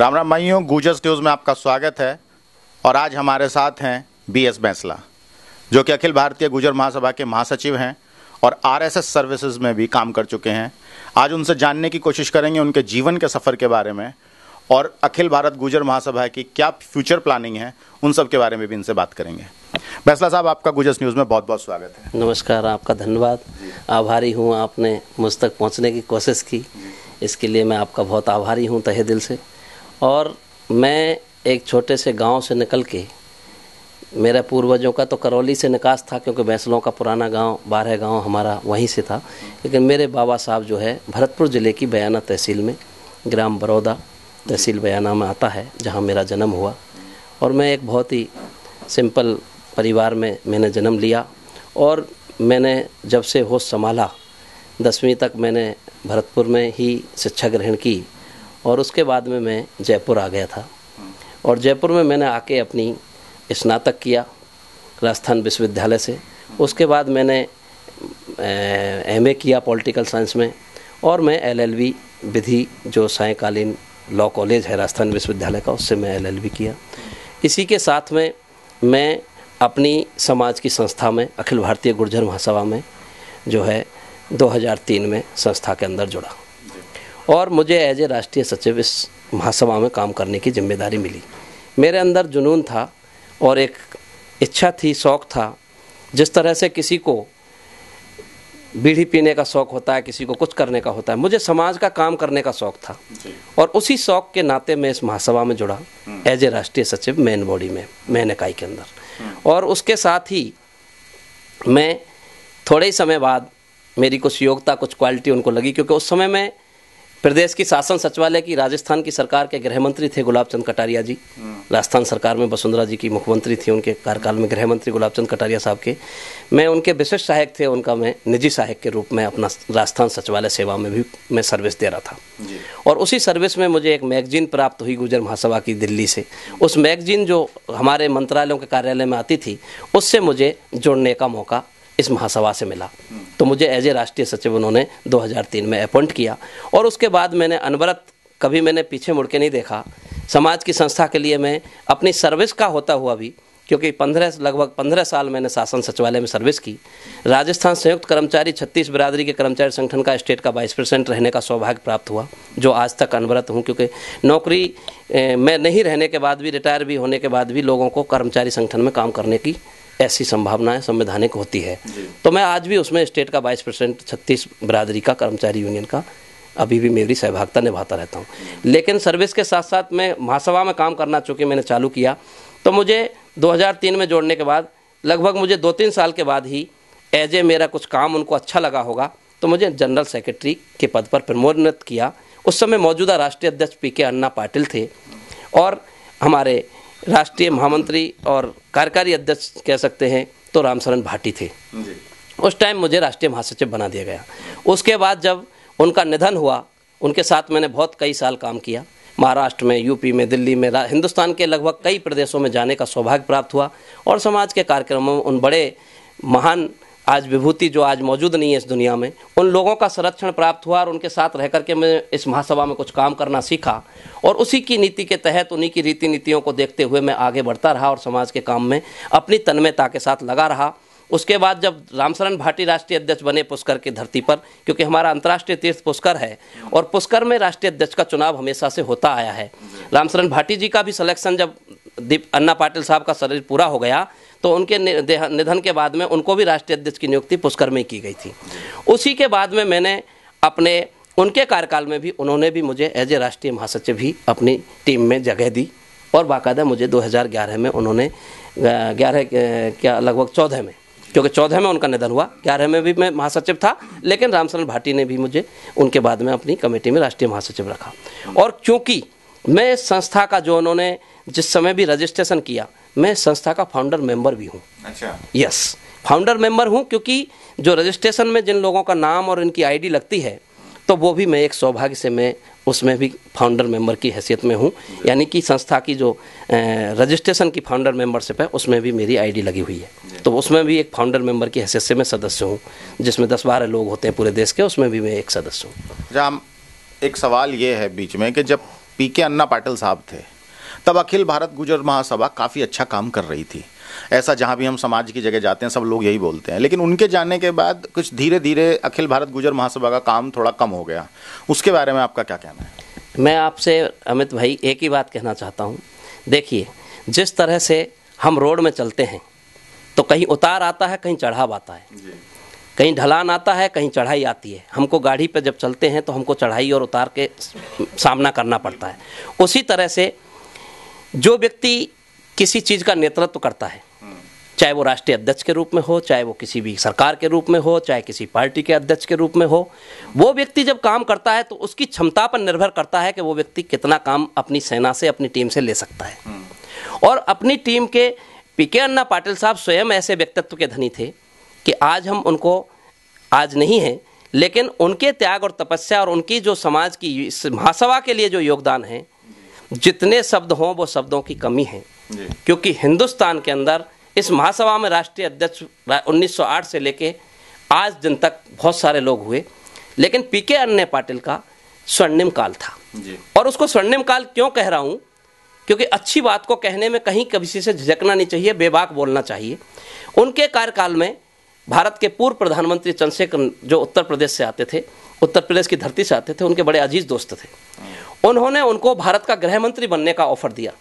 राम राम भाइयों गुजस न्यूज़ में आपका स्वागत है और आज हमारे साथ हैं बी एस बैंसला जो कि अखिल भारतीय गुजर महासभा के महासचिव हैं और आरएसएस सर्विसेज में भी काम कर चुके हैं आज उनसे जानने की कोशिश करेंगे उनके जीवन के सफ़र के बारे में और अखिल भारत गुजर महासभा की क्या फ्यूचर प्लानिंग है उन सब के बारे में भी इनसे बात करेंगे बैसला साहब आपका गुजस न्यूज़ में बहुत बहुत स्वागत है नमस्कार आपका धन्यवाद आभारी हूँ आपने मुझ तक पहुँचने की कोशिश की इसके लिए मैं आपका बहुत आभारी हूँ तहे दिल से और मैं एक छोटे से गांव से निकल के मेरा पूर्वजों का तो करौली से निकास था क्योंकि बैसलों का पुराना गांव बारह गांव हमारा वहीं से था लेकिन मेरे बाबा साहब जो है भरतपुर ज़िले की बयाना तहसील में ग्राम बरौदा तहसील बयाना में आता है जहां मेरा जन्म हुआ और मैं एक बहुत ही सिंपल परिवार में मैंने जन्म लिया और मैंने जब से होश संभाला दसवीं तक मैंने भरतपुर में ही शिक्षा ग्रहण की और उसके बाद में मैं जयपुर आ गया था और जयपुर में मैंने आके अपनी स्नातक किया राजस्थान विश्वविद्यालय से उसके बाद मैंने ए किया पॉलिटिकल साइंस में और मैं एलएलबी विधि जो सायकालीन लॉ कॉलेज है राजस्थान विश्वविद्यालय का उससे मैं एलएलबी किया इसी के साथ में मैं अपनी समाज की संस्था में अखिल भारतीय गुर्जर महासभा में जो है 2003 में संस्था के अंदर जुड़ा और मुझे एज ए राष्ट्रीय सचिव इस महासभा में काम करने की जिम्मेदारी मिली मेरे अंदर जुनून था और एक इच्छा थी शौक़ था जिस तरह से किसी को बीड़ी पीने का शौक़ होता है किसी को कुछ करने का होता है मुझे समाज का काम करने का शौक़ था और उसी शौक़ के नाते मैं इस महासभा में जुड़ा एज हम्म। ए राष्ट्रीय सचिव मेन बॉडी में मैन इकाई के अंदर हम्म। और उसके साथ ही मैं थोड़े ही समय बाद मेरी कुछ योग्यता कुछ क्वालिटी उनको लगी क्योंकि उस समय मैं प्रदेश की शासन सचिवालय की राजस्थान की सरकार के गृह मंत्री थे गुलाब चंद कटारिया जी हम्म। राजस्थान सरकार में वसुंधरा जी की मुख्यमंत्री थी उनके कार्यकाल में गृह मंत्री गुलाब चंद कटारिया साहब के मैं उनके विशिष्ट सहायक थे उनका मैं निजी सहायक के रूप में अपना राजस्थान सचिवालय सेवा में भी मैं सर्विस दे रहा था और उसी सर्विस में मुझे एक मैगजीन प्राप्त हुई गुजर महासभा की दिल्ली से उस मैगजीन जो हमारे मंत्रालयों के कार्यालय में आती थी उससे मुझे जुड़ने का मौका इस महासभा से मिला तो मुझे एज ए राष्ट्रीय सचिव उन्होंने 2003 में अपॉइंट किया और उसके बाद मैंने अनवरत कभी मैंने पीछे मुड़ के नहीं देखा समाज की संस्था के लिए मैं अपनी सर्विस का होता हुआ भी क्योंकि पंद्रह लगभग पंद्रह साल मैंने शासन सचिवालय में सर्विस की राजस्थान संयुक्त कर्मचारी छत्तीस बिरादरी के कर्मचारी संगठन का स्टेट का बाईस परसेंट रहने का सौभाग्य प्राप्त हुआ जो आज तक अनवरत हूँ क्योंकि नौकरी में नहीं रहने के बाद भी रिटायर भी होने के बाद भी लोगों को कर्मचारी संगठन में काम करने की ऐसी संभावनाएं संवैधानिक होती है तो मैं आज भी उसमें स्टेट का वाइस परसेंट छत्तीस बरादरी का कर्मचारी यूनियन का अभी भी मेरी सहभागिता निभाता रहता हूँ लेकिन सर्विस के साथ साथ मैं महासभा में काम करना चूँकि मैंने चालू किया तो मुझे 2003 में जोड़ने के बाद लगभग मुझे दो तीन साल के बाद ही एज ए मेरा कुछ काम उनको अच्छा लगा होगा तो मुझे जनरल सेक्रेटरी के पद पर प्रमोन्नत किया उस समय मौजूदा राष्ट्रीय अध्यक्ष पी के अन्ना पाटिल थे और हमारे राष्ट्रीय महामंत्री और कार्यकारी अध्यक्ष कह सकते हैं तो रामशरण भाटी थे उस टाइम मुझे राष्ट्रीय महासचिव बना दिया गया उसके बाद जब उनका निधन हुआ उनके साथ मैंने बहुत कई साल काम किया महाराष्ट्र में यूपी में दिल्ली में हिंदुस्तान के लगभग कई प्रदेशों में जाने का सौभाग्य प्राप्त हुआ और समाज के कार्यक्रमों में उन बड़े महान आज विभूति जो आज मौजूद नहीं है इस दुनिया में उन लोगों का संरक्षण प्राप्त हुआ और उनके साथ रह करके मैं इस महासभा में कुछ काम करना सीखा और उसी की नीति के तहत उन्हीं की रीति नीतियों को देखते हुए मैं आगे बढ़ता रहा और समाज के काम में अपनी तन्मयता के साथ लगा रहा उसके बाद जब रामशरण भाटी राष्ट्रीय अध्यक्ष बने पुष्कर की धरती पर क्योंकि हमारा अंतर्राष्ट्रीय तीर्थ पुष्कर है और पुष्कर में राष्ट्रीय अध्यक्ष का चुनाव हमेशा से होता आया है रामशरण भाटी जी का भी सिलेक्शन जब दीप अन्ना पाटिल साहब का शरीर पूरा हो गया तो उनके निधन के बाद में उनको भी राष्ट्रीय अध्यक्ष की नियुक्ति पुष्कर में की गई थी उसी के बाद में मैंने अपने उनके कार्यकाल में भी उन्होंने भी मुझे एज ए राष्ट्रीय महासचिव भी अपनी टीम में जगह दी और बाकायदा मुझे 2011 में उन्होंने ग्यारह क्या लगभग चौदह में क्योंकि चौदह में उनका निधन हुआ ग्यारह में भी मैं महासचिव था लेकिन रामचंद्र भाटी ने भी मुझे उनके बाद में अपनी कमेटी में राष्ट्रीय महासचिव रखा और क्योंकि मैं संस्था का जो उन्होंने जिस समय भी रजिस्ट्रेशन किया मैं संस्था का फाउंडर मेंबर भी हूँ अच्छा यस फाउंडर मेंबर हूँ क्योंकि जो रजिस्ट्रेशन में जिन लोगों का नाम और इनकी आईडी लगती है तो वो भी मैं एक सौभाग्य से मैं उसमें भी फाउंडर मेंबर की हैसियत में हूँ यानी कि संस्था की जो रजिस्ट्रेशन की फाउंडर मेंबरशिप है उसमें भी मेरी आईडी लगी हुई है तो उसमें भी एक फाउंडर मेंबर की हैसियत से मैं सदस्य हूँ जिसमें दस बारह लोग होते हैं पूरे देश के उसमें भी मैं एक सदस्य हूँ जहाँ अच्छा, एक सवाल ये है बीच में कि जब पी के अन्ना पाटिल साहब थे तब अखिल भारत गुजर महासभा काफ़ी अच्छा काम कर रही थी ऐसा जहाँ भी हम समाज की जगह जाते हैं सब लोग यही बोलते हैं लेकिन उनके जाने के बाद कुछ धीरे धीरे अखिल भारत गुजर महासभा का काम थोड़ा कम हो गया उसके बारे में आपका क्या कहना है मैं आपसे अमित भाई एक ही बात कहना चाहता हूँ देखिए जिस तरह से हम रोड में चलते हैं तो कहीं उतार आता है कहीं चढ़ाव आता है कहीं ढलान आता है कहीं चढ़ाई आती है हमको गाड़ी पर जब चलते हैं तो हमको चढ़ाई और उतार के सामना करना पड़ता है उसी तरह से जो व्यक्ति किसी चीज़ का नेतृत्व करता है चाहे वो राष्ट्रीय अध्यक्ष के रूप में हो चाहे वो किसी भी सरकार के रूप में हो चाहे किसी पार्टी के अध्यक्ष के रूप में हो वो व्यक्ति जब काम करता है तो उसकी क्षमता पर निर्भर करता है कि वो व्यक्ति कितना काम अपनी सेना से अपनी टीम से ले सकता है और अपनी टीम के पी के अन्ना पाटिल साहब स्वयं ऐसे व्यक्तित्व के धनी थे कि आज हम उनको आज नहीं हैं लेकिन उनके त्याग और तपस्या और उनकी जो समाज की इस महासभा के लिए जो योगदान है जितने शब्द हों वो शब्दों की कमी है क्योंकि हिंदुस्तान के अंदर इस महासभा में राष्ट्रीय अध्यक्ष 1908 से लेके आज दिन तक बहुत सारे लोग हुए लेकिन पी के अन्य पाटिल का स्वर्णिम काल था और उसको स्वर्णिम काल क्यों कह रहा हूँ क्योंकि अच्छी बात को कहने में कहीं किसी से झिझकना नहीं चाहिए बेबाक बोलना चाहिए उनके कार्यकाल में भारत के पूर्व प्रधानमंत्री चंद्रशेखर जो उत्तर प्रदेश से आते थे उत्तर प्रदेश की धरती से आते थे उनके बड़े अजीज दोस्त थे उन्होंने उनको भारत का गृह मंत्री बनने का ऑफर दिया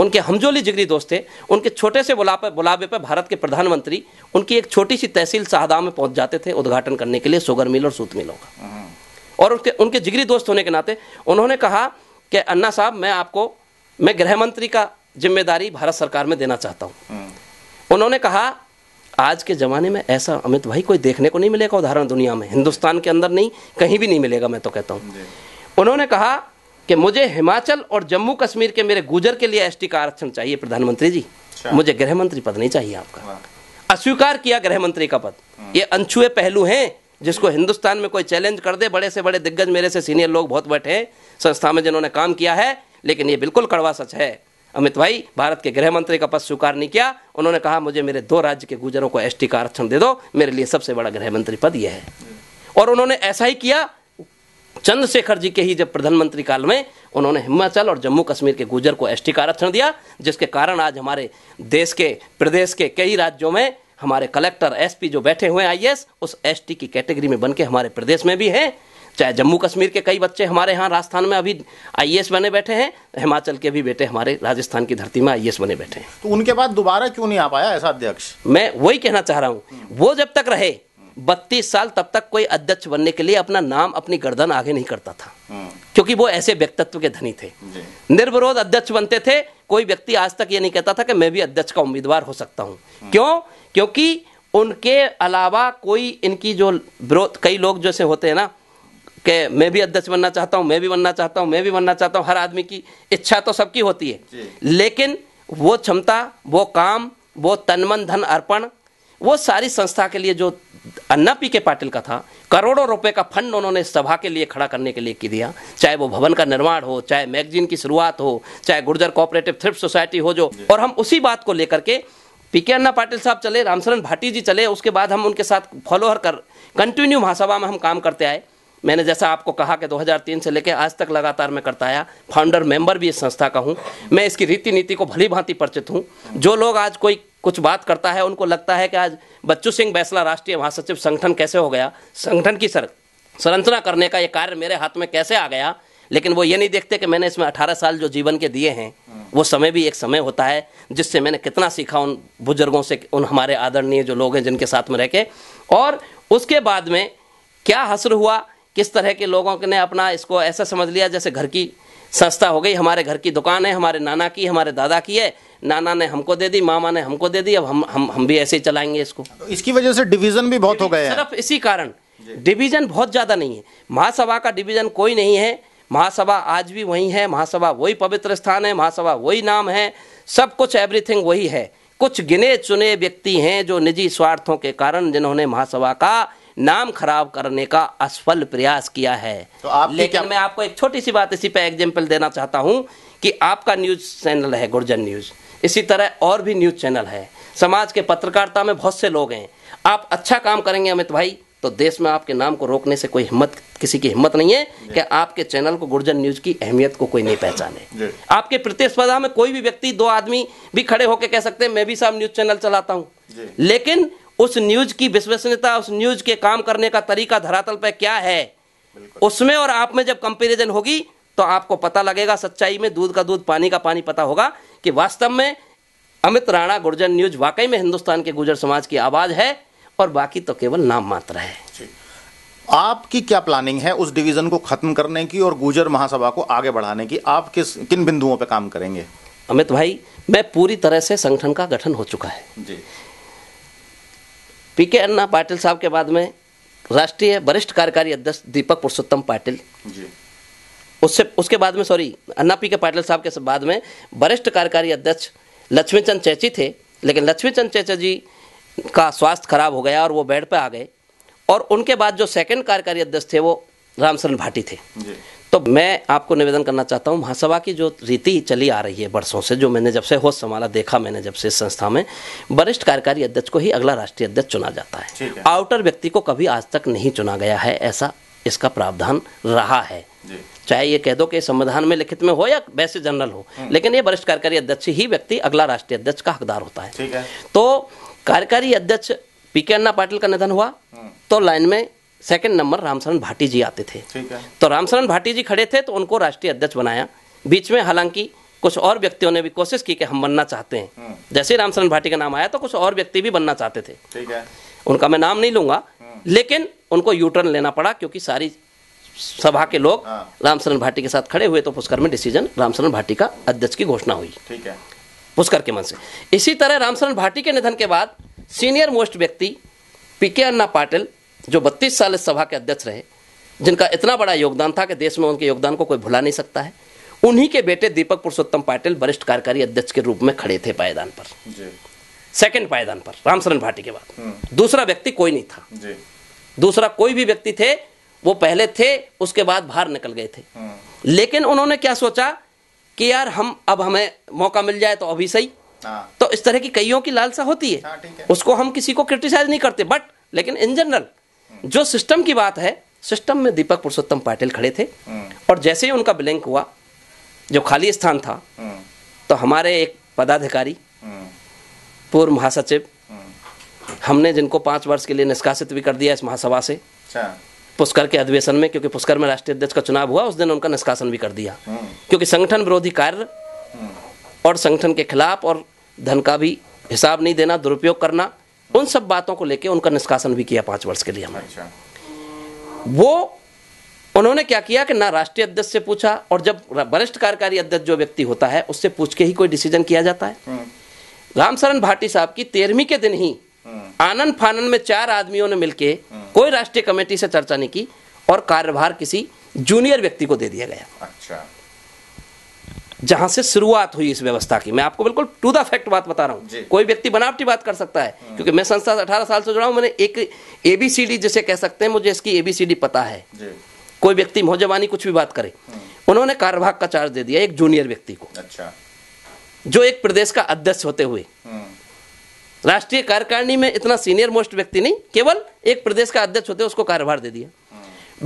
उनके हमजोली जिगरी दोस्त थे उनके छोटे से बुलापे बुलावे पर भारत के प्रधानमंत्री उनकी एक छोटी सी तहसील शाहदा में पहुंच जाते थे उद्घाटन करने के लिए सुगर मिल और सूत मिलों का हम्म। और उनके उनके जिगरी दोस्त होने के नाते उन्होंने कहा कि अन्ना साहब मैं आपको मैं गृह मंत्री का जिम्मेदारी भारत सरकार में देना चाहता हूँ हम्म। उन्होंने कहा आज के ज़माने में ऐसा अमित भाई कोई देखने को नहीं मिलेगा उदाहरण दुनिया में हिंदुस्तान के अंदर नहीं कहीं भी नहीं मिलेगा मैं तो कहता हूँ उन्होंने कहा कि मुझे हिमाचल और जम्मू कश्मीर के मेरे गुजर के लिए एसटी का आरक्षण चाहिए प्रधानमंत्री जी अच्छा। मुझे गृह मंत्री पद नहीं चाहिए आपका अस्वीकार किया गृह मंत्री का पद हम्म। ये अनछुए पहलू हैं जिसको हिंदुस्तान में कोई चैलेंज कर दे बड़े से बड़े दिग्गज मेरे से सीनियर लोग बहुत बैठे हैं संस्था में जिन्होंने काम किया है लेकिन ये बिल्कुल कड़वा सच है अमित भाई भारत के गृह मंत्री का पद स्वीकार नहीं किया उन्होंने कहा मुझे मेरे दो राज्य के गुजरों को एसटी का आरक्षण दे दो मेरे लिए सबसे बड़ा गृह मंत्री पद यह है और उन्होंने ऐसा ही किया चंद्रशेखर जी के ही जब प्रधानमंत्री काल में उन्होंने हिमाचल और जम्मू कश्मीर के गुजर को एस का आरक्षण दिया जिसके कारण आज हमारे देश के प्रदेश के कई राज्यों में हमारे कलेक्टर एसपी जो बैठे हुए हैं एस उस एस की कैटेगरी में बन के हमारे प्रदेश में भी हैं चाहे जम्मू कश्मीर के कई बच्चे हमारे यहाँ राजस्थान में अभी आई बने बैठे हैं हिमाचल के भी बेटे हमारे राजस्थान की धरती में आई बने बैठे हैं तो उनके बाद दोबारा क्यों नहीं आ पाया ऐसा अध्यक्ष मैं वही कहना चाह रहा हूँ वो जब तक रहे बत्तीस साल तब तक कोई अध्यक्ष बनने के लिए अपना नाम अपनी गर्दन आगे नहीं करता था क्योंकि वो ऐसे व्यक्तित्व के धनी थे निर्विरोध अध्यक्ष बनते थे कोई व्यक्ति आज तक ये नहीं कहता था कि मैं भी अध्यक्ष का उम्मीदवार हो सकता हूँ हम्म। क्यों क्योंकि उनके अलावा कोई इनकी जो विरोध कई लोग जैसे होते हैं ना कि मैं भी अध्यक्ष बनना चाहता हूँ मैं भी बनना चाहता हूँ मैं भी बनना चाहता हूँ हर आदमी की इच्छा तो सबकी होती है लेकिन वो क्षमता वो काम वो तनमन धन अर्पण वो सारी संस्था के लिए जो अन्ना पी के पाटिल का था करोड़ों रुपए का फंड उन्होंने सभा के लिए खड़ा करने के लिए की दिया चाहे वो भवन का निर्माण हो चाहे मैगजीन की शुरुआत हो चाहे गुर्जर कोऑपरेटिव थ्रिफ्ट सोसाइटी हो जो और हम उसी बात को लेकर के पी के अन्ना पाटिल साहब चले रामशरण भाटी जी चले उसके बाद हम उनके साथ फॉलोअर कर कंटिन्यू महासभा में हम काम करते आए मैंने जैसा आपको कहा कि 2003 से लेकर आज तक लगातार मैं करता आया फाउंडर मेंबर भी इस संस्था का हूँ मैं इसकी रीति नीति को भली भांति परिचित हूँ जो लोग आज कोई कुछ बात करता है उनको लगता है कि आज बच्चू सिंह बैसला राष्ट्रीय महासचिव संगठन कैसे हो गया संगठन की सर संरचना करने का ये कार्य मेरे हाथ में कैसे आ गया लेकिन वो ये नहीं देखते कि मैंने इसमें अठारह साल जो जीवन के दिए हैं वो समय भी एक समय होता है जिससे मैंने कितना सीखा उन बुजुर्गों से उन हमारे आदरणीय जो लोग हैं जिनके साथ में रह के और उसके बाद में क्या हसर हुआ किस तरह के लोगों ने अपना इसको ऐसा समझ लिया जैसे घर की सस्ता हो गई हमारे घर की दुकान है हमारे नाना की हमारे दादा की है नाना ने हमको दे दी मामा ने हमको दे दी अब हम हम हम भी ऐसे ही चलाएंगे इसको तो इसकी वजह से डिवीजन भी बहुत हो गए सिर्फ इसी कारण डिवीजन बहुत ज़्यादा नहीं है महासभा का डिवीजन कोई नहीं है महासभा आज भी वही है महासभा वही पवित्र स्थान है महासभा वही नाम है सब कुछ एवरीथिंग वही है कुछ गिने चुने व्यक्ति हैं जो निजी स्वार्थों के कारण जिन्होंने महासभा का नाम खराब करने का असफल प्रयास किया है तो आप लेकिन क्या? मैं आपको एक छोटी सी बात इसी पे एग्जाम्पल देना चाहता हूँ कि आपका न्यूज चैनल है गुर्जर न्यूज इसी तरह और भी न्यूज चैनल है समाज के पत्रकारिता में बहुत से लोग हैं आप अच्छा काम करेंगे अमित भाई तो देश में आपके नाम को रोकने से कोई हिम्मत किसी की हिम्मत नहीं है कि आपके चैनल को गुर्जर न्यूज की अहमियत को कोई नहीं पहचाने आपके प्रतिस्पर्धा में कोई भी व्यक्ति दो आदमी भी खड़े होकर कह सकते हैं मैं भी साहब न्यूज चैनल चलाता हूं लेकिन उस न्यूज की विश्वसनीयता उस न्यूज के काम करने का तरीका धरातल पर क्या है उसमें और आप में जब कंपेरिजन होगी तो आपको पता लगेगा सच्चाई में दूध का दूध पानी का पानी पता होगा कि वास्तव में अमित राणा गुर्जर न्यूज वाकई में हिंदुस्तान के गुर्जर समाज की आवाज है और बाकी तो केवल नाम मात्र है आपकी क्या प्लानिंग है उस डिवीजन को खत्म करने की और गुर्जर महासभा को आगे बढ़ाने की आप किस किन बिंदुओं पर काम करेंगे अमित भाई मैं पूरी तरह से संगठन का गठन हो चुका है जी पी के अन्ना पाटिल साहब के बाद में राष्ट्रीय वरिष्ठ कार्यकारी अध्यक्ष दीपक पुरुषोत्तम पाटिल उससे उसके बाद में सॉरी अन्ना पी के पाटिल साहब के बाद में वरिष्ठ कार्यकारी अध्यक्ष लक्ष्मीचंद चैची थे लेकिन लक्ष्मीचंद चैचा जी का स्वास्थ्य खराब हो गया और वो बेड पर आ गए और उनके बाद जो सेकंड कार्यकारी अध्यक्ष थे वो रामचरण भाटी थे तो मैं आपको निवेदन करना चाहता हूँ महासभा की जो रीति चली आ रही है बरसों से जो मैंने जब से होश संभाला देखा मैंने जब से इस संस्था में वरिष्ठ कार्यकारी अध्यक्ष को ही अगला राष्ट्रीय अध्यक्ष चुना जाता है आउटर व्यक्ति को कभी आज तक नहीं चुना गया है ऐसा इसका प्रावधान रहा है चाहे ये कह दो कि संविधान में लिखित में हो या वैसे जनरल हो हम्म। लेकिन ये वरिष्ठ कार्यकारी अध्यक्ष ही व्यक्ति अगला राष्ट्रीय अध्यक्ष का हकदार होता है, है। तो कार्यकारी अध्यक्ष पी के अन्ना पाटिल का निधन हुआ हम्म। तो लाइन में सेकंड नंबर रामशरण भाटी जी आते थे तो रामशरण भाटी जी खड़े थे तो उनको राष्ट्रीय अध्यक्ष बनाया बीच में हालांकि कुछ और व्यक्तियों ने भी कोशिश की कि हम बनना चाहते हैं हम्म। जैसे ही रामशरण भाटी का नाम आया तो कुछ और व्यक्ति भी बनना चाहते थे ठीक है उनका मैं नाम नहीं लूंगा हम्म। लेकिन उनको यूटर्न लेना पड़ा क्योंकि सारी सभा के लोग हाँ। रामशरण भाटी के साथ खड़े हुए तो पुष्कर में डिसीजन रामशरण भाटी का अध्यक्ष की घोषणा हुई ठीक है पुष्कर के मन से इसी तरह रामशरण भाटी के निधन के बाद सीनियर मोस्ट व्यक्ति पीके अन्ना पाटिल जो बत्तीस साल इस सभा के अध्यक्ष रहे जिनका इतना बड़ा योगदान था कि देश में उनके योगदान को कोई भुला नहीं सकता है उन्हीं के बेटे दीपक पुरुषोत्तम पाटिल वरिष्ठ कार्यकारी अध्यक्ष के रूप में खड़े थे पायदान पर सेकंड पायदान पर रामशरण भाटी के बाद हम्म। दूसरा व्यक्ति कोई नहीं था दूसरा कोई भी व्यक्ति थे वो पहले थे उसके बाद बाहर निकल गए थे हम्म। लेकिन उन्होंने क्या सोचा कि यार हम अब हमें मौका मिल जाए तो अभी सही हाँ। तो इस तरह की कईयों की लालसा होती है, हाँ, है। उसको हम किसी को क्रिटिसाइज नहीं करते बट लेकिन इन जनरल जो सिस्टम की बात है सिस्टम में दीपक पुरुषोत्तम पाटिल खड़े थे हम्म। और जैसे ही उनका ब्लैंक हुआ जो खाली स्थान था हम्म। तो हमारे एक पदाधिकारी हम्म। पूर्व महासचिव हमने जिनको पांच वर्ष के लिए निष्कासित भी कर दिया इस महासभा से अच्छा। पुष्कर के अधिवेशन में क्योंकि पुष्कर में राष्ट्रीय अध्यक्ष का चुनाव हुआ उस दिन उनका निष्कासन भी कर दिया क्योंकि संगठन विरोधी कार्य और संगठन के खिलाफ और धन का भी हिसाब नहीं देना दुरुपयोग करना उन सब बातों को लेके उनका निष्कासन भी किया पांच वर्ष के लिए हमारे अच्छा। वो उन्होंने क्या किया कि ना राष्ट्रीय अध्यक्ष से पूछा और जब वरिष्ठ कार्यकारी अध्यक्ष जो व्यक्ति होता है उससे पूछ के ही कोई डिसीजन किया जाता है हम्म। रामशरण भाटी साहब की तेरहवीं के दिन ही हम्म। आनंद फानन में चार आदमियों ने मिलकर हम्म। कोई राष्ट्रीय कमेटी से चर्चा नहीं की और कार्यभार किसी जूनियर व्यक्ति को दे दिया गया अच्छा जहां से शुरुआत हुई इस व्यवस्था की मैं आपको बिल्कुल टू द फैक्ट बात बता रहा हूं कोई व्यक्ति बनावटी बात कर सकता है हम्म। क्योंकि मैं संस्था से अठारह साल से जुड़ा हूं मैंने एक एबीसीडी जिसे कह सकते हैं मुझे इसकी एबीसीडी पता है जी। कोई व्यक्ति मोहजवानी कुछ भी बात करे हम्म। उन्होंने कार्यभाग का चार्ज दे दिया एक जूनियर व्यक्ति को अच्छा जो एक प्रदेश का अध्यक्ष होते हुए हम्म। राष्ट्रीय कार्यकारिणी में इतना सीनियर मोस्ट व्यक्ति नहीं केवल एक प्रदेश का अध्यक्ष होते उसको कार्यभार दे दिया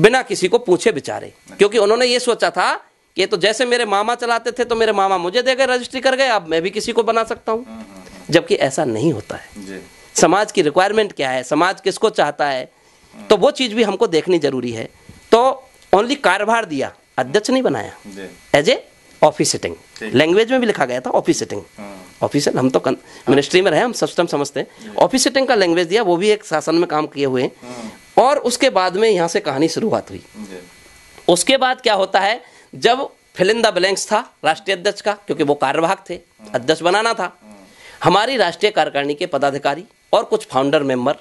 बिना किसी को पूछे बिचारे अच्छा। क्योंकि उन्होंने ये सोचा था कि तो जैसे मेरे मामा चलाते थे तो मेरे मामा मुझे दे गए रजिस्ट्री कर गए अब मैं भी किसी को बना सकता हूँ जबकि ऐसा नहीं होता है समाज की रिक्वायरमेंट क्या है समाज किसको चाहता है तो वो चीज़ भी हमको देखनी जरूरी है तो ओनली कारभार दिया अध्यक्ष नहीं बनाया as a office sitting language में भी लिखा गया था ऑफिस सिटिंग ऑफिसर हम तो मिनिस्ट्री में रहे हम सिस्टम समझते हैं ऑफिस सिटिंग का लैंग्वेज दिया वो भी एक शासन में काम किए हुए हाँ। और उसके बाद में यहाँ से कहानी शुरुआत हुई उसके बाद क्या होता है जब फिल इन द ब्लैंक्स था राष्ट्रीय अध्यक्ष का क्योंकि वो कार्यवाहक थे अध्यक्ष बनाना था हमारी राष्ट्रीय कार्यकारिणी के पदाधिकारी और कुछ फाउंडर मेंबर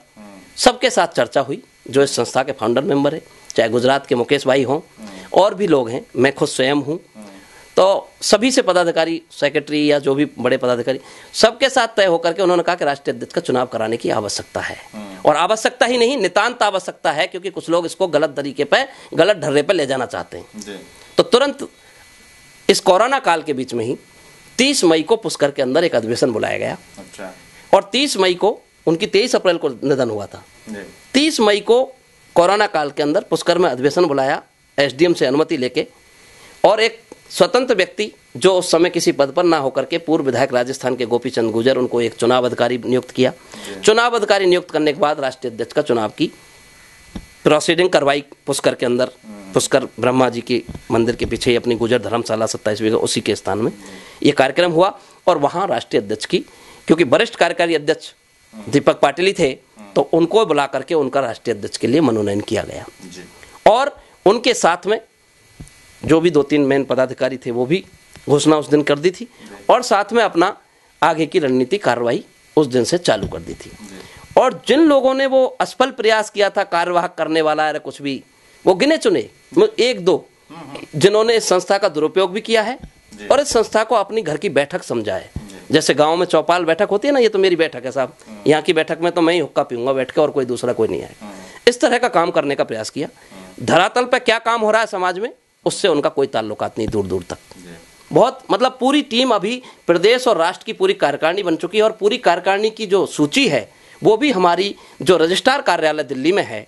सबके साथ चर्चा हुई जो इस संस्था के फाउंडर मेंबर है चाहे गुजरात के मुकेश भाई हों और भी लोग हैं मैं खुद स्वयं हूँ तो सभी से पदाधिकारी सेक्रेटरी या जो भी बड़े पदाधिकारी सबके साथ तय होकर के उन्होंने कहा कि राष्ट्रीय अध्यक्ष का चुनाव कराने की आवश्यकता है और आवश्यकता ही नहीं नितांत आवश्यकता है क्योंकि कुछ लोग इसको गलत तरीके पर गलत ढर्रे पर ले जाना चाहते हैं तो तुरंत इस कोरोना काल के बीच में ही 30 मई को पुष्कर के अंदर एक अधिवेशन बुलाया गया अच्छा। और 30 मई को उनकी 23 अप्रैल को निधन हुआ था 30 मई को कोरोना काल के अंदर पुष्कर में अधिवेशन बुलाया एसडीएम से अनुमति लेके और एक स्वतंत्र व्यक्ति जो उस समय किसी पद पर ना होकर के पूर्व विधायक राजस्थान के गोपी चंद गुजर उनको एक चुनाव अधिकारी नियुक्त किया चुनाव अधिकारी नियुक्त करने के बाद राष्ट्रीय अध्यक्ष का चुनाव की प्रोसीडिंग करवाई पुष्कर के अंदर हम्म। पुष्कर ब्रह्मा जी के मंदिर के पीछे अपनी गुजर धर्मशाला सत्ताईस बीघा उसी के स्थान में ये कार्यक्रम हुआ और वहाँ राष्ट्रीय अध्यक्ष की क्योंकि वरिष्ठ कार्यकारी अध्यक्ष दीपक पाटिल ही थे तो उनको बुला करके उनका राष्ट्रीय अध्यक्ष के लिए मनोनयन किया गया और उनके साथ में जो भी दो तीन मेन पदाधिकारी थे वो भी घोषणा उस दिन कर दी थी और साथ में अपना आगे की रणनीति कार्रवाई उस दिन से चालू कर दी थी और जिन लोगों ने वो असफल प्रयास किया था कार्यवाहक करने वाला या कुछ भी वो गिने चुने एक दो जिन्होंने इस संस्था का दुरुपयोग भी किया है और इस संस्था को अपनी घर की बैठक समझा है जैसे गांव में चौपाल बैठक होती है ना ये तो मेरी बैठक है साहब हम्म। यहाँ की बैठक में तो मैं ही हुक्का पीऊंगा बैठ के और कोई दूसरा कोई नहीं आएगा हम्म। इस तरह का काम करने का प्रयास किया हम्म। धरातल पर क्या काम हो रहा है समाज में उससे उनका कोई ताल्लुकात नहीं दूर दूर तक बहुत मतलब पूरी टीम अभी प्रदेश और राष्ट्र की पूरी कार्यकारिणी बन चुकी है और पूरी कार्यकारिणी की जो सूची है वो भी हमारी जो रजिस्ट्रार कार्यालय दिल्ली में है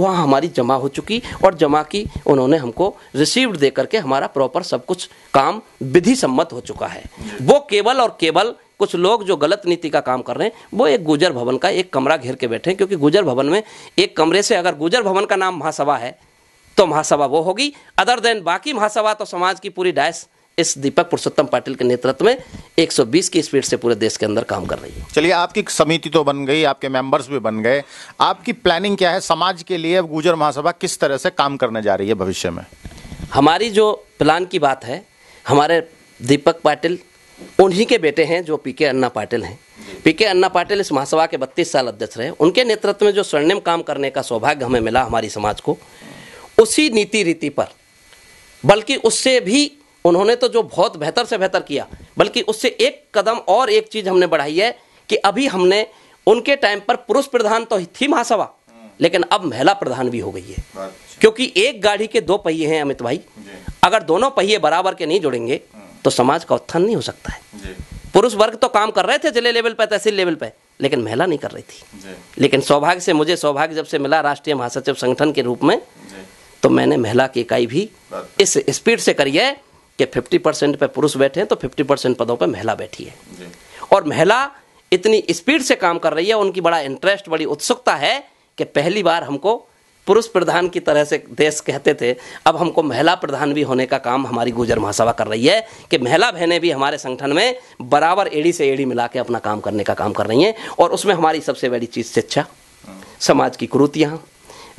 वहाँ हमारी जमा हो चुकी और जमा की उन्होंने हमको रिसीव्ड दे करके हमारा प्रॉपर सब कुछ काम विधि सम्मत हो चुका है वो केवल और केवल कुछ लोग जो गलत नीति का काम कर रहे हैं वो एक गुजर भवन का एक कमरा घेर के बैठे हैं क्योंकि गुजर भवन में एक कमरे से अगर गुजर भवन का नाम महासभा है तो महासभा वो होगी अदर देन बाकी महासभा तो समाज की पूरी डायस इस दीपक पुरुषोत्तम पाटिल के नेतृत्व में 120 की स्पीड से पूरे देश के अंदर काम कर रही है चलिए आपकी समिति तो बन गई आपके मेंबर्स भी बन गए आपकी प्लानिंग क्या है समाज के लिए गुजर महासभा किस तरह से काम करने जा रही है भविष्य में हमारी जो प्लान की बात है हमारे दीपक पाटिल उन्हीं के बेटे हैं जो पी के अन्ना पाटिल हैं पी के अन्ना पाटिल इस महासभा के बत्तीस साल अध्यक्ष रहे उनके नेतृत्व में जो स्वर्णिम काम करने का सौभाग्य हमें मिला हमारी समाज को उसी नीति रीति पर बल्कि उससे भी उन्होंने तो जो बहुत बेहतर से बेहतर किया बल्कि उससे एक कदम और एक चीज हमने बढ़ाई है कि अभी हमने उनके टाइम पर पुरुष प्रधान तो थी महासभा लेकिन अब महिला प्रधान भी हो गई है अच्छा। क्योंकि एक गाड़ी के दो पहिए हैं अमित भाई अगर दोनों पहिए बराबर के नहीं जुड़ेंगे हम्म। तो समाज का उत्थान नहीं हो सकता है पुरुष वर्ग तो काम कर रहे थे जिले लेवल पर तहसील लेवल पर लेकिन महिला नहीं कर रही थी लेकिन सौभाग्य से मुझे सौभाग्य जब से मिला राष्ट्रीय महासचिव संगठन के रूप में तो मैंने महिला की इकाई भी इस स्पीड से करी है कि 50 परसेंट पर पुरुष बैठे हैं तो 50 परसेंट पदों पर महिला बैठी है और महिला इतनी स्पीड से काम कर रही है उनकी बड़ा इंटरेस्ट बड़ी उत्सुकता है कि पहली बार हमको पुरुष प्रधान की तरह से देश कहते थे अब हमको महिला प्रधान भी होने का काम हमारी गुजर महासभा कर रही है कि महिला बहनें भी हमारे संगठन में बराबर एड़ी से एड़ी मिला के अपना काम करने का काम कर रही हैं और उसमें हमारी सबसे बड़ी चीज़ शिक्षा समाज की क्रूतियाँ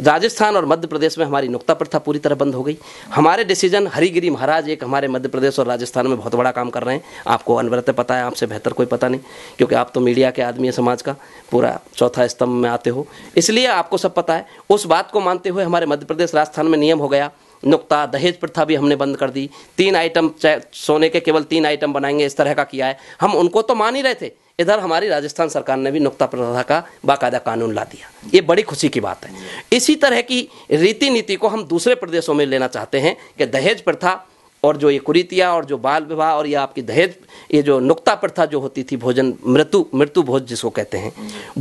राजस्थान और मध्य प्रदेश में हमारी नुक्ता प्रथा पूरी तरह बंद हो गई हमारे डिसीजन हरिगिरी महाराज एक हमारे मध्य प्रदेश और राजस्थान में बहुत बड़ा काम कर रहे हैं आपको अनवरत पता है आपसे बेहतर कोई पता नहीं क्योंकि आप तो मीडिया के आदमी है समाज का पूरा चौथा स्तंभ में आते हो इसलिए आपको सब पता है उस बात को मानते हुए हमारे मध्य प्रदेश राजस्थान में नियम हो गया नुक्ता दहेज प्रथा भी हमने बंद कर दी तीन आइटम सोने के केवल तीन आइटम बनाएंगे इस तरह का किया है हम उनको तो मान ही रहे थे इधर हमारी राजस्थान सरकार ने भी नुकता प्रथा का बाकायदा कानून ला दिया ये बड़ी खुशी की बात है इसी तरह की रीति नीति को हम दूसरे प्रदेशों में लेना चाहते हैं कि दहेज प्रथा और जो ये कुरीतियाँ और जो बाल विवाह और ये आपकी दहेज ये जो नुक्ता प्रथा जो होती थी भोजन मृत्यु मृत्यु भोज जिसको कहते हैं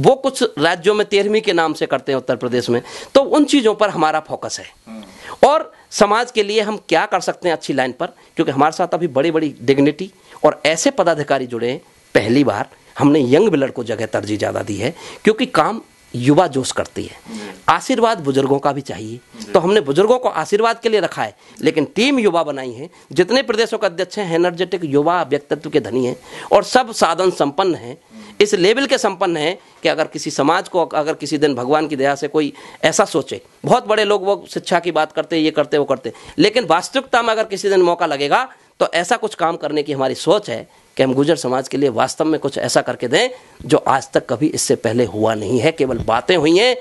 वो कुछ राज्यों में तेरहवीं के नाम से करते हैं उत्तर प्रदेश में तो उन चीज़ों पर हमारा फोकस है और समाज के लिए हम क्या कर सकते हैं अच्छी लाइन पर क्योंकि हमारे साथ अभी बड़ी बड़ी डिग्निटी और ऐसे पदाधिकारी जुड़े हैं पहली बार हमने यंग बिलर को जगह तरजीह ज़्यादा दी है क्योंकि काम युवा जोश करती है आशीर्वाद बुजुर्गों का भी चाहिए तो हमने बुजुर्गों को आशीर्वाद के लिए रखा है लेकिन टीम युवा बनाई है जितने प्रदेशों के अध्यक्ष हैं एनर्जेटिक युवा व्यक्तित्व के धनी हैं और सब साधन संपन्न हैं इस लेवल के संपन्न हैं कि अगर किसी समाज को अगर किसी दिन भगवान की दया से कोई ऐसा सोचे बहुत बड़े लोग वो शिक्षा की बात करते ये करते वो करते लेकिन वास्तविकता में अगर किसी दिन मौका लगेगा तो ऐसा कुछ काम करने की हमारी सोच है कि हम गुजर समाज के लिए वास्तव में कुछ ऐसा करके दें जो आज तक कभी इससे पहले हुआ नहीं है केवल बातें हुई हैं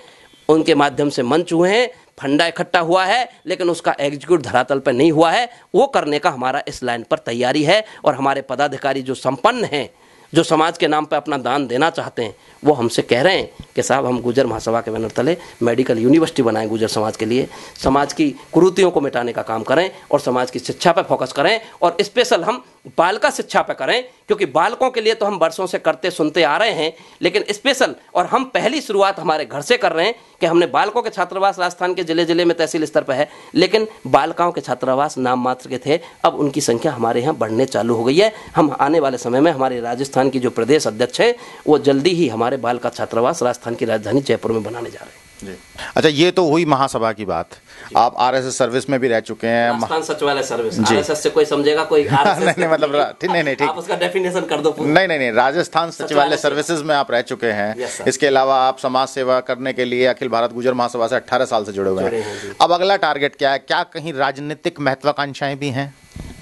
उनके माध्यम से मंच हुए हैं फंडा इकट्ठा हुआ है लेकिन उसका एग्जीक्यूट धरातल पर नहीं हुआ है वो करने का हमारा इस लाइन पर तैयारी है और हमारे पदाधिकारी जो संपन्न हैं जो समाज के नाम पर अपना दान देना चाहते हैं वो हमसे कह रहे हैं कि साहब हम गुजर महासभा के बैनर तले मेडिकल यूनिवर्सिटी बनाएं गुजर समाज के लिए समाज की कुरूतियों को मिटाने का काम करें और समाज की शिक्षा पर फोकस करें और स्पेशल हम बालका शिक्षा पर करें क्योंकि बालकों के लिए तो हम बरसों से करते सुनते आ रहे हैं लेकिन स्पेशल और हम पहली शुरुआत हमारे घर से कर रहे हैं कि हमने बालकों के छात्रावास राजस्थान के जिले जिले में तहसील स्तर पर है लेकिन बालकाओं के छात्रावास नाम मात्र के थे अब उनकी संख्या हमारे यहाँ बढ़ने चालू हो गई है हम आने वाले समय में हमारे राजस्थान की जो प्रदेश अध्यक्ष हैं वो जल्दी ही हमारे बालका छात्रावास राजस्थान की राजधानी जयपुर में बनाने जा रहे हैं जी अच्छा ये तो हुई महासभा की बात आप आरएसएस सर्विस में भी रह चुके हैं राजस्थान सचिवालय सर्विस आरएसएस से कोई समझेगा कोई आरएसएस नहीं, नहीं मतलब ठीक नहीं नहीं ठीक आप उसका डेफिनेशन कर दो नहीं नहीं नहीं राजस्थान सचिवालय सर्विसेज में आप रह चुके हैं इसके अलावा आप समाज सेवा करने के लिए अखिल भारत गुजर महासभा से अट्ठारह साल से जुड़े हुए हैं अब अगला टारगेट क्या है क्या कहीं राजनीतिक महत्वाकांक्षाएं भी हैं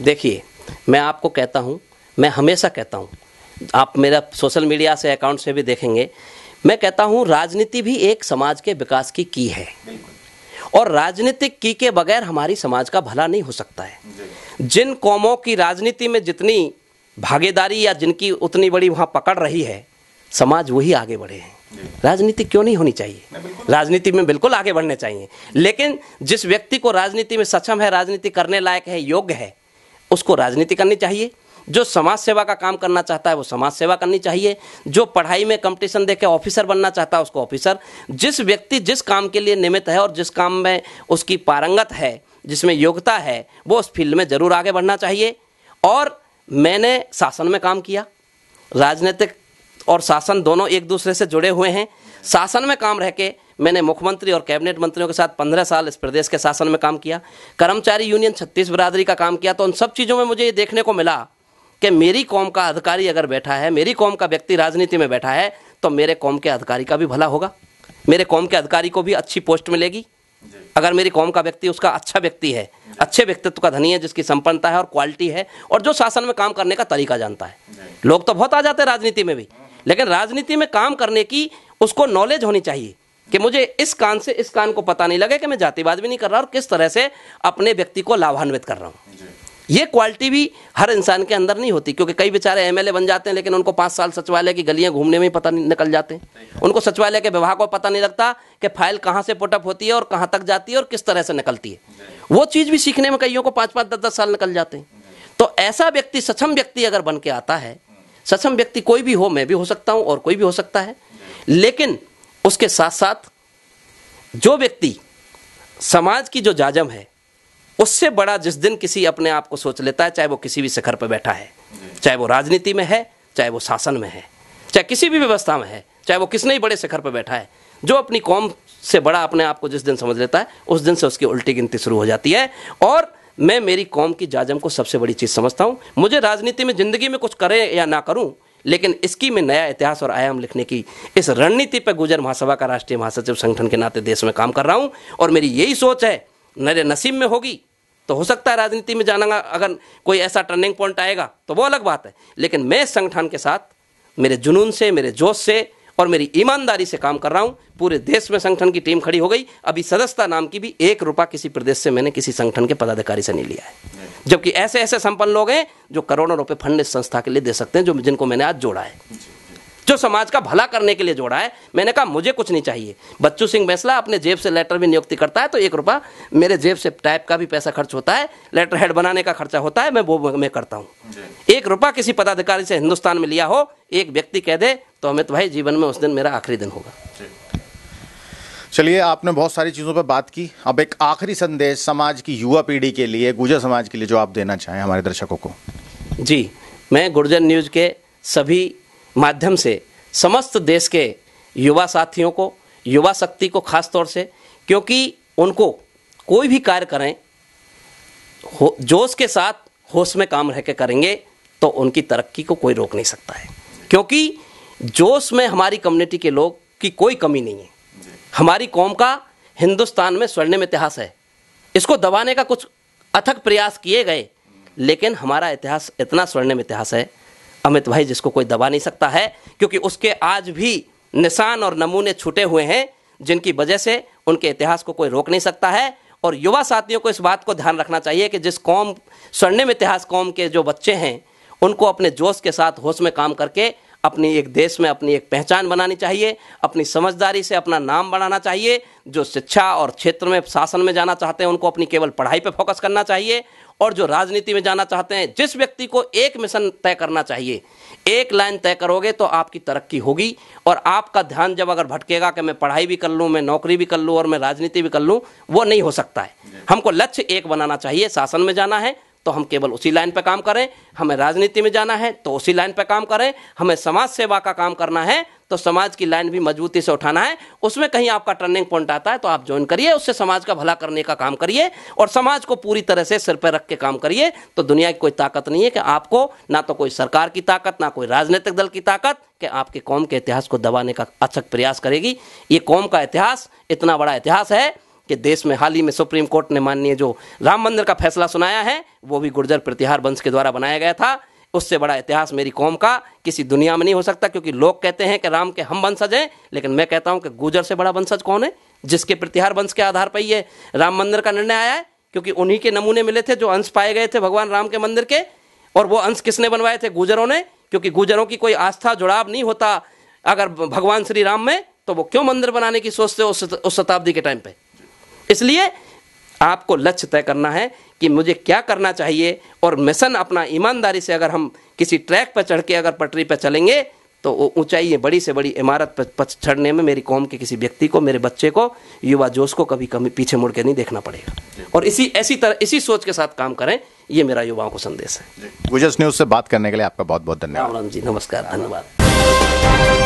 देखिए मैं आपको कहता हूँ मैं हमेशा कहता हूँ आप मेरा सोशल मीडिया से अकाउंट से भी देखेंगे मैं कहता हूँ राजनीति भी एक समाज के विकास की की है और राजनीतिक की के बगैर हमारी समाज का भला नहीं हो सकता है जिन कौमों की राजनीति में जितनी भागीदारी या जिनकी उतनी बड़ी वहाँ पकड़ रही है समाज वही आगे बढ़े हैं राजनीति क्यों नहीं होनी चाहिए राजनीति में बिल्कुल आगे बढ़ने चाहिए लेकिन जिस व्यक्ति को राजनीति में सक्षम है राजनीति करने लायक है योग्य है उसको राजनीति करनी चाहिए जो समाज सेवा का काम करना चाहता है वो समाज सेवा करनी चाहिए जो पढ़ाई में कंपटीशन के ऑफिसर बनना चाहता है उसको ऑफिसर जिस व्यक्ति जिस काम के लिए निमित्त है और जिस काम में उसकी पारंगत है जिसमें योग्यता है वो उस फील्ड में ज़रूर आगे बढ़ना चाहिए और मैंने शासन में काम किया राजनीतिक और शासन दोनों एक दूसरे से जुड़े हुए हैं शासन में काम रह के मैंने मुख्यमंत्री और कैबिनेट मंत्रियों के साथ पंद्रह साल इस प्रदेश के शासन में काम किया कर्मचारी यूनियन छत्तीस बरादरी का काम किया तो उन सब चीज़ों में मुझे ये देखने को मिला कि मेरी कौम का अधिकारी अगर बैठा है मेरी कौम का व्यक्ति राजनीति में बैठा है तो मेरे कौम के अधिकारी का भी भला होगा मेरे कौम के अधिकारी को भी अच्छी पोस्ट मिलेगी अगर मेरी कौम का व्यक्ति उसका अच्छा व्यक्ति है अच्छे व्यक्तित्व का धनी है जिसकी संपन्नता है और क्वालिटी है और जो शासन में काम करने का तरीका जानता है लोग तो बहुत आ जाते हैं राजनीति में भी लेकिन राजनीति में काम करने की उसको नॉलेज होनी चाहिए कि मुझे इस कान से इस कान को पता नहीं लगे कि मैं जातिवाद भी नहीं कर रहा और किस तरह से अपने व्यक्ति को लाभान्वित कर रहा हूँ ये क्वालिटी भी हर इंसान के अंदर नहीं होती क्योंकि कई बेचारे एमएलए बन जाते हैं लेकिन उनको पाँच साल सचिवालय की गलियां घूमने में पता नहीं निकल जाते हैं उनको सचिवालय के विभाग को पता नहीं लगता कि फाइल कहाँ से पुटअप होती है और कहाँ तक जाती है और किस तरह से निकलती है वो चीज़ भी सीखने में कईयों को पाँच पाँच दस दस साल निकल जाते हैं तो ऐसा व्यक्ति सक्षम व्यक्ति अगर बन के आता है सक्षम व्यक्ति कोई भी हो मैं भी हो सकता हूँ और कोई भी हो सकता है लेकिन उसके साथ साथ जो व्यक्ति समाज की जो जाजम है उससे बड़ा जिस दिन किसी अपने आप को सोच लेता है चाहे वो किसी भी शिखर पर बैठा है चाहे वो राजनीति में है चाहे वो शासन में है चाहे किसी भी व्यवस्था में है चाहे वो किसने ही बड़े शिखर पर बैठा है जो अपनी कौम से बड़ा अपने आप को जिस दिन समझ लेता है उस दिन से उसकी उल्टी गिनती शुरू हो जाती है और मैं मेरी कौम की जाजम को सबसे बड़ी चीज़ समझता हूँ मुझे राजनीति में ज़िंदगी में कुछ करें या ना करूँ लेकिन इसकी मैं नया इतिहास और आयाम लिखने की इस रणनीति पर गुजर महासभा का राष्ट्रीय महासचिव संगठन के नाते देश में काम कर रहा हूँ और मेरी यही सोच है मेरे नसीब में होगी तो हो सकता है राजनीति में जाना अगर कोई ऐसा टर्निंग पॉइंट आएगा तो वो अलग बात है लेकिन मैं संगठन के साथ मेरे जुनून से मेरे जोश से और मेरी ईमानदारी से काम कर रहा हूँ पूरे देश में संगठन की टीम खड़ी हो गई अभी सदस्यता नाम की भी एक रुपया किसी प्रदेश से मैंने किसी संगठन के पदाधिकारी से नहीं लिया है जबकि ऐसे ऐसे संपन्न लोग हैं जो करोड़ों रुपए फंड इस संस्था के लिए दे सकते हैं जो जिनको मैंने आज जोड़ा है जो समाज का भला करने के लिए जोड़ा है मैंने कहा मुझे कुछ नहीं चाहिए बच्चू सिंह बैसला अपने जेब से लेटर में नियुक्ति करता है तो एक रुपया मेरे जेब से टाइप का भी पैसा खर्च होता है लेटर हेड बनाने का खर्चा होता है मैं वो मैं करता हूँ एक रुपया किसी पदाधिकारी से हिंदुस्तान में लिया हो एक व्यक्ति कह दे तो अमित भाई जीवन में उस दिन मेरा आखिरी दिन होगा चलिए आपने बहुत सारी चीज़ों पर बात की अब एक आखिरी संदेश समाज की युवा पीढ़ी के लिए गुजर समाज के लिए जो आप देना चाहें हमारे दर्शकों को जी मैं गुर्जर न्यूज़ के सभी माध्यम से समस्त देश के युवा साथियों को युवा शक्ति को खास तौर से क्योंकि उनको कोई भी कार्य करें हो, जोश के साथ होश में काम रह के करेंगे तो उनकी तरक्की को कोई रोक नहीं सकता है क्योंकि जोश में हमारी कम्युनिटी के लोग की कोई कमी नहीं है हमारी कौम का हिंदुस्तान में स्वर्णिम इतिहास है इसको दबाने का कुछ अथक प्रयास किए गए लेकिन हमारा इतिहास इतना स्वर्णिम इतिहास है अमित भाई जिसको कोई दबा नहीं सकता है क्योंकि उसके आज भी निशान और नमूने छूटे हुए हैं जिनकी वजह से उनके इतिहास को कोई रोक नहीं सकता है और युवा साथियों को इस बात को ध्यान रखना चाहिए कि जिस कौम स्वर्णिम इतिहास कौम के जो बच्चे हैं उनको अपने जोश के साथ होश में काम करके अपनी एक देश में अपनी एक पहचान बनानी चाहिए अपनी समझदारी से अपना नाम बनाना चाहिए जो शिक्षा और क्षेत्र में शासन में जाना चाहते हैं उनको अपनी केवल पढ़ाई पर फोकस करना चाहिए और जो राजनीति में जाना चाहते हैं जिस व्यक्ति को एक मिशन तय करना चाहिए एक लाइन तय करोगे तो आपकी तरक्की होगी और आपका ध्यान जब अगर भटकेगा कि मैं पढ़ाई भी कर लूँ मैं नौकरी भी कर लूँ और मैं राजनीति भी कर लूँ वो नहीं हो सकता है हमको लक्ष्य एक बनाना चाहिए शासन में जाना है तो हम केवल उसी लाइन पर काम करें हमें राजनीति में जाना है तो उसी लाइन पर काम करें हमें समाज सेवा का काम करना है तो समाज की लाइन भी मजबूती से उठाना है उसमें कहीं आपका टर्निंग पॉइंट आता है तो आप ज्वाइन करिए उससे समाज का भला करने का काम करिए और समाज को पूरी तरह से सिर पर रख के काम करिए तो दुनिया की कोई ताकत नहीं है कि आपको ना तो कोई सरकार की ताकत ना कोई राजनीतिक दल की ताकत कि आपके कौम के इतिहास को दबाने का अचक प्रयास करेगी ये कौम का इतिहास इतना बड़ा इतिहास है कि देश में हाल ही में सुप्रीम कोर्ट ने माननीय जो राम मंदिर का फैसला सुनाया है वो भी गुर्जर प्रतिहार वंश के द्वारा बनाया गया था उससे बड़ा इतिहास मेरी कौम का किसी दुनिया में नहीं हो सकता क्योंकि लोग कहते हैं कि राम के हम वंशज हैं लेकिन मैं कहता हूं कि गुजर से बड़ा वंशज कौन है जिसके प्रतिहार वंश के आधार पर ये राम मंदिर का निर्णय आया है क्योंकि उन्हीं के नमूने मिले थे जो अंश पाए गए थे भगवान राम के मंदिर के और वो अंश किसने बनवाए थे गुजरों ने क्योंकि गुजरों की कोई आस्था जुड़ाव नहीं होता अगर भगवान श्री राम में तो वो क्यों मंदिर बनाने की सोचते उस शताब्दी के टाइम पे इसलिए आपको लक्ष्य तय करना है कि मुझे क्या करना चाहिए और मिशन अपना ईमानदारी से अगर हम किसी ट्रैक पर चढ़ के अगर पटरी पर चलेंगे तो ऊंचाई है बड़ी से बड़ी इमारत पर चढ़ने में मेरी कौम के किसी व्यक्ति को मेरे बच्चे को युवा जोश को कभी कभी पीछे मुड़ के नहीं देखना पड़ेगा और इसी ऐसी तरह इसी सोच के साथ काम करें ये मेरा युवाओं को संदेश है गुजस न्यूज से बात करने के लिए आपका बहुत बहुत धन्यवाद जी नमस्कार धन्यवाद